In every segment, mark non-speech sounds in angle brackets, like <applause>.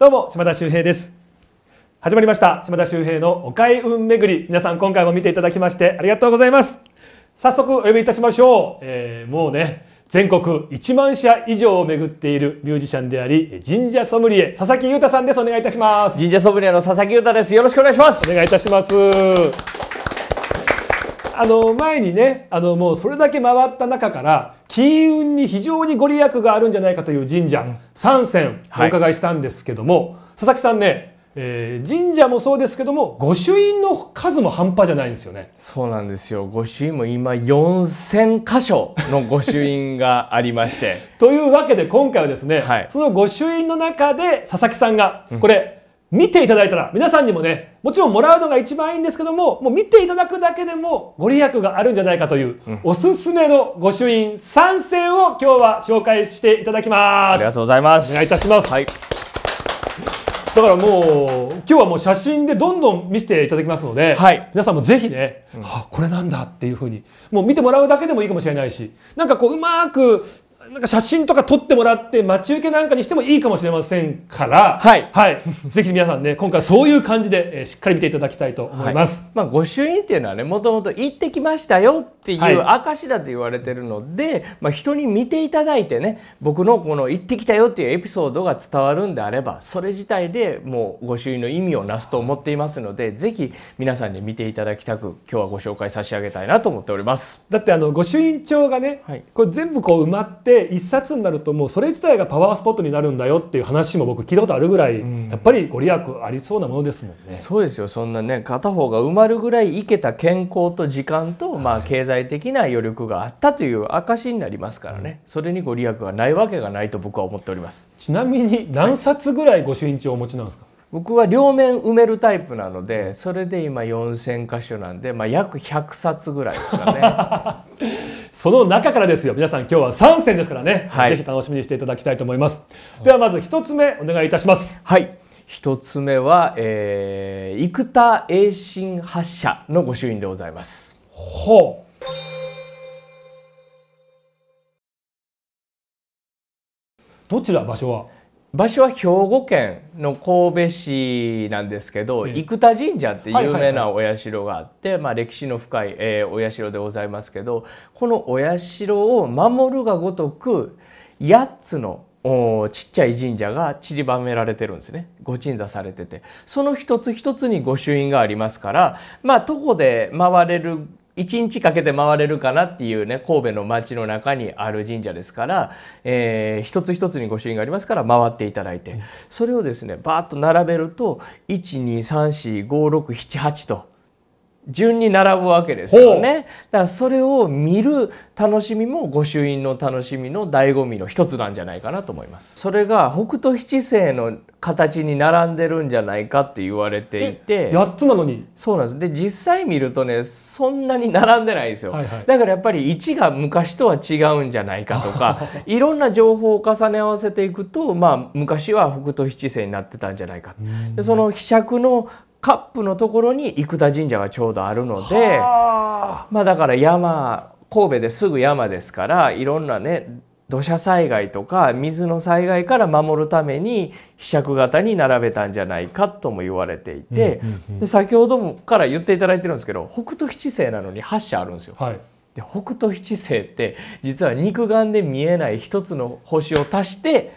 どうも島田修平です始まりました島田修平のおい運巡り皆さん今回も見ていただきましてありがとうございます早速お呼びいたしましょう、えー、もうね全国1万社以上を巡っているミュージシャンであり神社ソムリエ佐々木裕太さんですお願いいたします神社ソムリエの佐々木裕太ですよろしくお願いしますお願いいたしますあの前にねあのもうそれだけ回った中から金運に非常にご利益があるんじゃないかという神社、3選お伺いしたんですけども、はい、佐々木さんね、えー、神社もそうですけども御朱印の数も半端じゃないんですよねそうなんですよ御朱印も今4000箇所の御朱印がありまして <laughs> というわけで今回はですね、はい、その御朱印の中で佐々木さんがこれ、うん見ていただいたら皆さんにもねもちろんもらうのが一番いいんですけどももう見ていただくだけでもご利益があるんじゃないかという、おすすめの御朱印3選を今日は紹介していただきますありがとうございますお願いいたします、はい、だからもう今日はもう写真でどんどん見せていただきますので、はい、皆さんもぜひね、うん、はあ、これなんだっていうふうにもう見てもらうだけでもいいかもしれないしなんかこううまくなんか写真とか撮ってもらって待ち受けなんかにしてもいいかもしれませんから、はい、はい、ぜひ皆さんね今回そういう感じで、えー、しっかり見ていただきたいと思います。はい、まあ御朱印っていうのはねもともと行ってきましたよっていう証だと言われてるので、はい、まあ人に見ていただいてね僕のこの行ってきたよっていうエピソードが伝わるんであればそれ自体でもう御朱印の意味をなすと思っていますのでぜひ皆さんに見ていただきたく今日はご紹介差し上げたいなと思っております。だってあの御朱印帳がね、これ全部こう埋まってで1冊になるともうそれ自体がパワースポットになるんだよっていう話も僕聞いたことあるぐらい、やっぱりご利益ありそうなものですもんね。そうですよそんなね片方が埋まるぐらいいけた健康と時間と、まあ、経済的な余力があったという証になりますからね、はい、それにご利益がないわけがないと僕は思っております。ちなみに何冊ぐらいご朱印帳をお持ちなんですか、はい僕は両面埋めるタイプなのでそれで今4,000箇所なんで、まあ、約100冊ぐらいですかね <laughs> その中からですよ皆さん今日は3選ですからね、はい、ぜひ楽しみにしていただきたいと思います、ではまず1つ目お願いいたしますはい1つ目は、えー、生田栄信発射の御朱印でございますほうどちら場所は場所は兵庫県の神戸市なんですけど、えー、生田神社って有名なお社があって、まあ、歴史の深い、えー、お社でございますけどこのお社を守るがごとく8つのおちっちゃい神社が散りばめられてるんですねご鎮座されててその一つ一つに御朱印がありますからまあ徒歩で回れる1日かけて回れるかなっていうね神戸の町の中にある神社ですから、えー、一つ一つに御朱印がありますから回っていただいてそれをですねバーッと並べると1234567 8と。順に並ぶわけですよねだからそれを見る楽しみも御朱印の楽しみの醍醐味の一つなんじゃないかなと思いますそれが北斗七星の形に並んでるんじゃないかって言われていて8つなのにそうなんですで実際見るとねそんなに並んでないですよ、はいはい、だからやっぱり1が昔とは違うんじゃないかとか <laughs> いろんな情報を重ね合わせていくとまあ昔は北斗七星になってたんじゃないかでその柄杓のカップのところに生田神社がちょうどあるのでまあだから山神戸ですぐ山ですからいろんなね土砂災害とか水の災害から守るために被釈型に並べたんじゃないかとも言われていて、うんうんうん、で先ほどもから言っていただいてるんですけど北斗七星なのに8社あるんですよ。はい、で北斗七星って実は肉眼で見えない一つの星を足して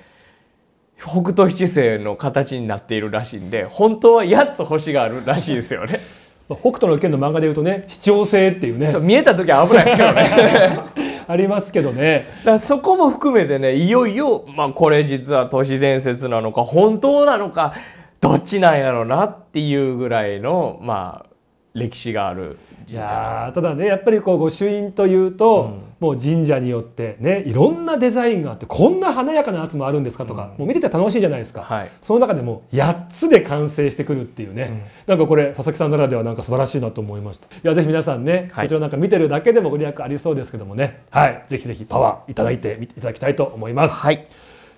北斗七星の形になっているらしいんで本当は8つ星があるらしいですよね。<laughs> 北斗の拳の漫画でいうとね七王星っていうねそう見えた時は危ないですけどね <laughs> ありますけどねだそこも含めてねいよいよ、まあ、これ実は都市伝説なのか本当なのかどっちなんやろうなっていうぐらいの、まあ、歴史があるいやただねやっぱりこう御朱印というと、うん、もう神社によってねいろんなデザインがあってこんな華やかなやつもあるんですかとか、うん、もう見てて楽しいじゃないですか、はい、その中でも8つで完成してくるっていうね、うん、なんかこれ佐々木さんならではなんか素晴らしいなと思いましたいやぜひ皆さんね、はい、こちらなんか見てるだけでもご利益ありそうですけどもねはいぜひぜひパワーいただいていただきたいと思います。はい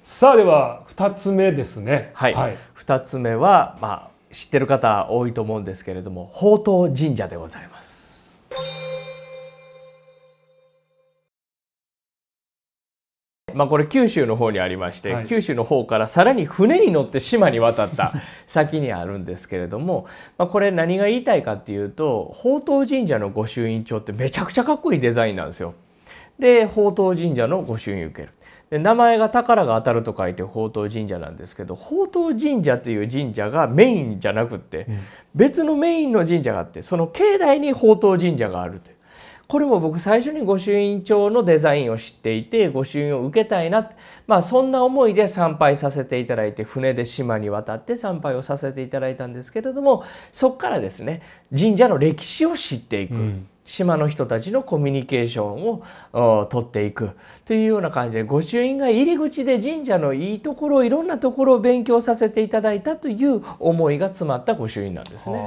さあでは2つ目ですね。はい。はい、2つ目はまあ知ってる方多いと思うんですけれども、宝刀神社でございます。まあ、これ九州の方にありまして、はい、九州の方からさらに船に乗って島に渡った <laughs> 先にあるんですけれども、まあ、これ何が言いたいかっていうと宝刀神社の御朱印帳ってめちゃくちゃかっこいいデザインなんですよ。で宝刀神社の御朱印受ける。で名前が宝が当たると書いて宝刀神社なんですけど宝刀神社という神社がメインじゃなくって、別のメインの神社があってその境内に宝刀神社があるという。これも僕最初に御朱印帳のデザインを知っていて御朱印を受けたいな、まあ、そんな思いで参拝させていただいて船で島に渡って参拝をさせていただいたんですけれどもそこからですね神社の歴史を知っていく。うん島の人たちのコミュニケーションを取っていくというような感じで御朱印が入り口で神社のいいところいろんなところを勉強させていただいたという思いが詰まった御朱印なんですね。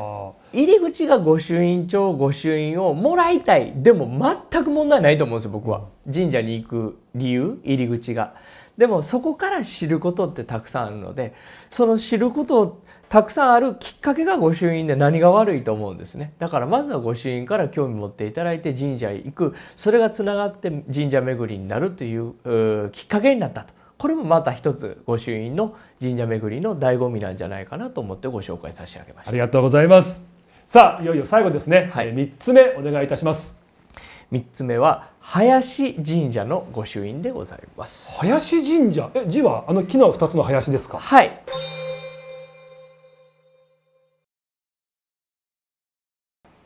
入り口が御朱印帳御朱印をもらいたいでも全く問題ないと思うんですよ僕は神社に行く理由入り口が。でもそこから知ることってたくさんあるのでその知ることたくさんあるきっかけが御朱印で何が悪いと思うんですねだからまずは御朱印から興味持っていただいて神社へ行くそれがつながって神社巡りになるというきっかけになったとこれもまた一つ御朱印の神社巡りの醍醐味なんじゃないかなと思ってご紹介差し上げましたありがとうございますさあいよいよ最後ですね、はい、3つ目お願いいたします3つ目は林神社の御朱印でございます林神社え字はあの木の2つの林ですかはい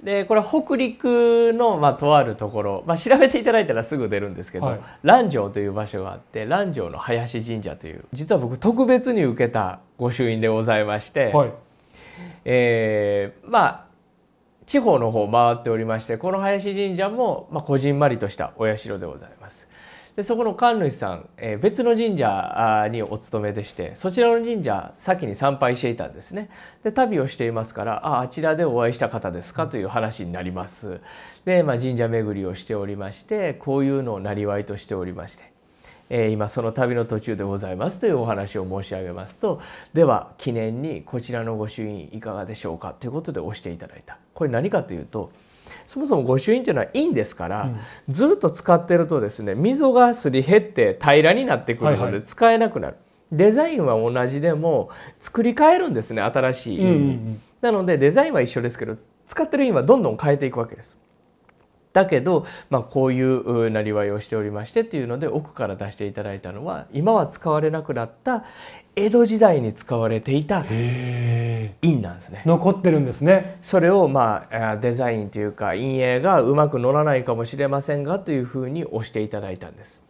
でこれ北陸の、まあ、とあるところ、まあ、調べていただいたらすぐ出るんですけど、はい、蘭城という場所があって蘭城の林神社という実は僕特別に受けた御朱印でございまして、はい、えー、まあ地方の方回っておりましてこの林神社もまあこじんまりとしたお社でございます。でそこの神主さん、えー、別の神社にお勤めでしてそちらの神社先に参拝していたんですねで旅をしていますからああちらでお会いした方ですかという話になりますで、まあ、神社巡りをしておりましてこういうのを生りとしておりましてえ今その旅の途中でございますというお話を申し上げますとでは記念にこちらの御朱印いかがでしょうかということで押していただいたこれ何かというとそもそも御朱印というのは印ですから、うん、ずっと使ってるとですね溝がすり減って平らになってくるので使えなくなる。はいはいデザインは同じでも作り変えるんですね新しい、うんうんうん、なのでデザインは一緒ですけど使ってる印はどんどん変えていくわけです。だけど、まあ、こういうなりわいをしておりましてっていうので奥から出していただいたのは今は使われなくなった江戸時代に使われていた印なんですね残ってるんですねそれを、まあ、デザインというか陰影がうまく乗らないかもしれませんがというふうに押していただいたんです。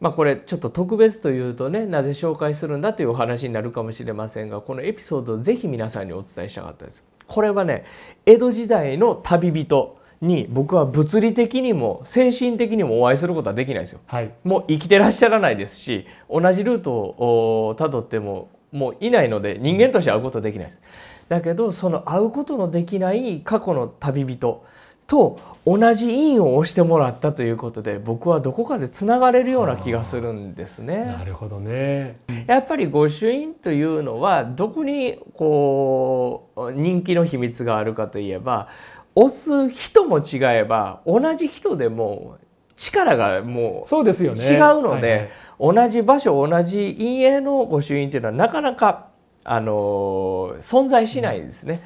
まあ、これちょっと特別というとねなぜ紹介するんだというお話になるかもしれませんがこのエピソードをぜひ皆さんにお伝えしたかったです。これはね江戸時代の旅人に僕は物理的にも精神的にもお会いすることはできないですよ。はい、もう生きてらっしゃらないですし同じルートをたどってももういないので人間として会うことできないです。だけどその会うことのできない過去の旅人と同じ印を押してもらったということで僕はどこかでつながれるような気がするんですね。なるほどねやっぱり御朱印というのはどこにこう人気の秘密があるかといえば押す人も違えば同じ人でも力がもうそうですよ、ね、違うので、はいはい、同じ場所同じ陰影の御朱印っていうのはなかなか、あの存在しないですね、うん、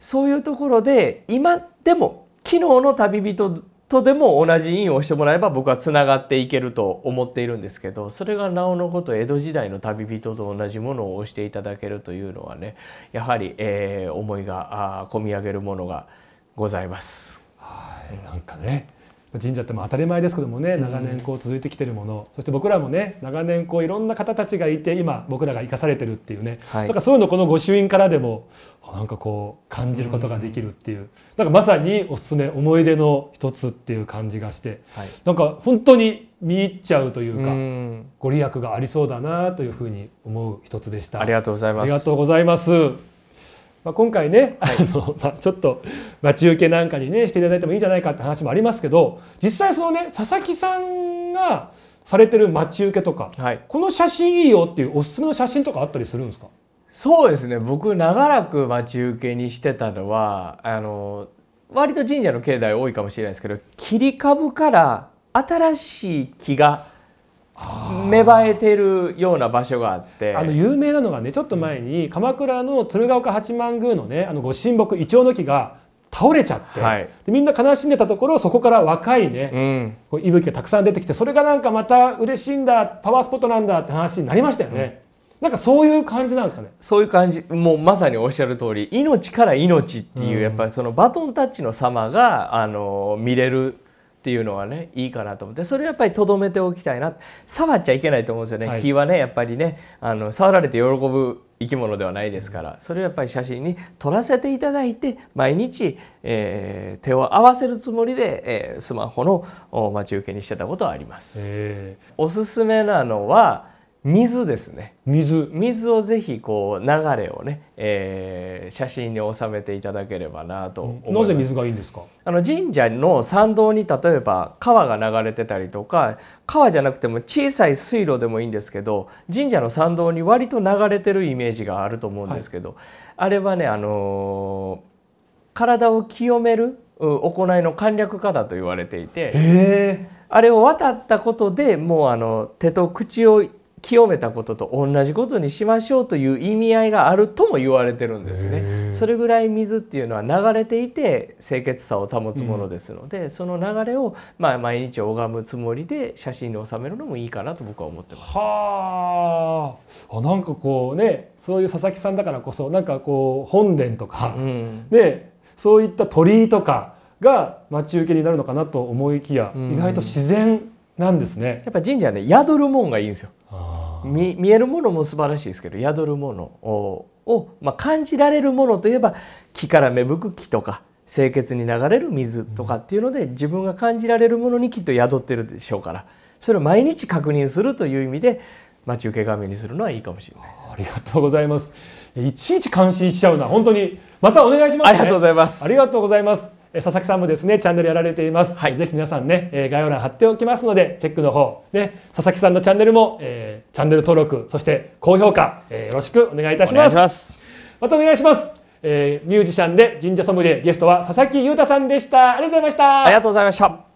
そういうところで今でも昨日の旅人とでも同じ印を押してもらえば僕はつながっていけると思っているんですけどそれがなおのこと江戸時代の旅人と同じものを押していただけるというのはねやはり、えー、思いが込み上げるものがございます。はい、なんかね神社っても当たり前ですけどもね長年こう続いてきてるもの、うん、そして僕らもね長年こういろんな方たちがいて今僕らが生かされてるっていうね、はい、だからそういうのこの御朱印からでもなんかこう感じることができるっていう、うん、なんかまさにおすすめ思い出の一つっていう感じがして、はい、なんか本当に見入っちゃうというか、うん、ご利益がありそうだなというふうに思う一つでした。ありがとうございます。ありがとうございます。まあ、今回ね、はい、あのまあ、ちょっと待ち受けなんかにねしていただいてもいいんじゃないかって話もありますけど実際そのね佐々木さんがされてる待ち受けとか、はい、この写真いいよっていうおすすめの写真とかあったりするんですかそうですね僕長らく待ち受けにしてたのはあの割と神社の境内多いかもしれないですけど切り株から新しい木が芽生えているような場所があってあの有名なのがねちょっと前に鎌倉の鶴岡八幡宮のねあのご神木イチョウの木が倒れちゃって、はい、でみんな悲しんでたところそこから若いね、うん、息吹がたくさん出てきてそれがなんかまた嬉しいんだパワースポットなんだって話になりましたよね。うん、なんかそういう感じなんですかねそういう感じもうまさにおっしゃる通り命から命っていう、うん、やっぱりそのバトンタッチの様があの見れるっていうのはねいいかなと思ってそれやっぱりとどめておきたいな触っちゃいけないと思うんですよね、はい、木はねやっぱりねあの触られて喜ぶ生き物ではないですから、うん、それをやっぱり写真に撮らせていただいて毎日、えー、手を合わせるつもりで、えー、スマホの待ち受けにしてたことはあります。おすすめなのは水ですね水水をぜひこう流れをね、えー、写真に収めていただければなと思います、うん、なぜ水がいいんですかあの神社の参道に例えば川が流れてたりとか川じゃなくても小さい水路でもいいんですけど神社の参道に割と流れてるイメージがあると思うんですけど、はい、あれはね、あのー、体を清める行いの簡略化だと言われていてあれを渡ったことでもうあの手と口を清めたことと同じことにしましょうという意味合いがあるとも言われてるんですね。それぐらい水っていうのは流れていて清潔さを保つものですので、うん、その流れをまあ毎日拝むつもりで写真に収めるのもいいかなと僕は思ってます。はあ、なんかこうね、そういう佐々木さんだからこそなんかこう本殿とか、うん、ね、そういった鳥居とかが待ち受けになるのかなと思いきや、うん、意外と自然。なんですねやっぱ神社はね宿るもんがいいんですよ見見えるものも素晴らしいですけど宿るものを、まあ、感じられるものといえば木から芽吹く木とか清潔に流れる水とかっていうので、うん、自分が感じられるものにきっと宿ってるでしょうからそれを毎日確認するという意味で待ち受け画面にするのはいいかもしれないですありがとうございますいちいち感心しちゃうな本当にまたお願いします、ね、ありがとうございますありがとうございます佐々木さんもですねチャンネルやられています、はい、ぜひ皆さんね、えー、概要欄貼っておきますのでチェックの方ね佐々木さんのチャンネルも、えー、チャンネル登録そして高評価、えー、よろしくお願いいたしますまたお願いします、えー、ミュージシャンで神社ソムリエゲストは佐々木裕太さんでしたありがとうございましたありがとうございました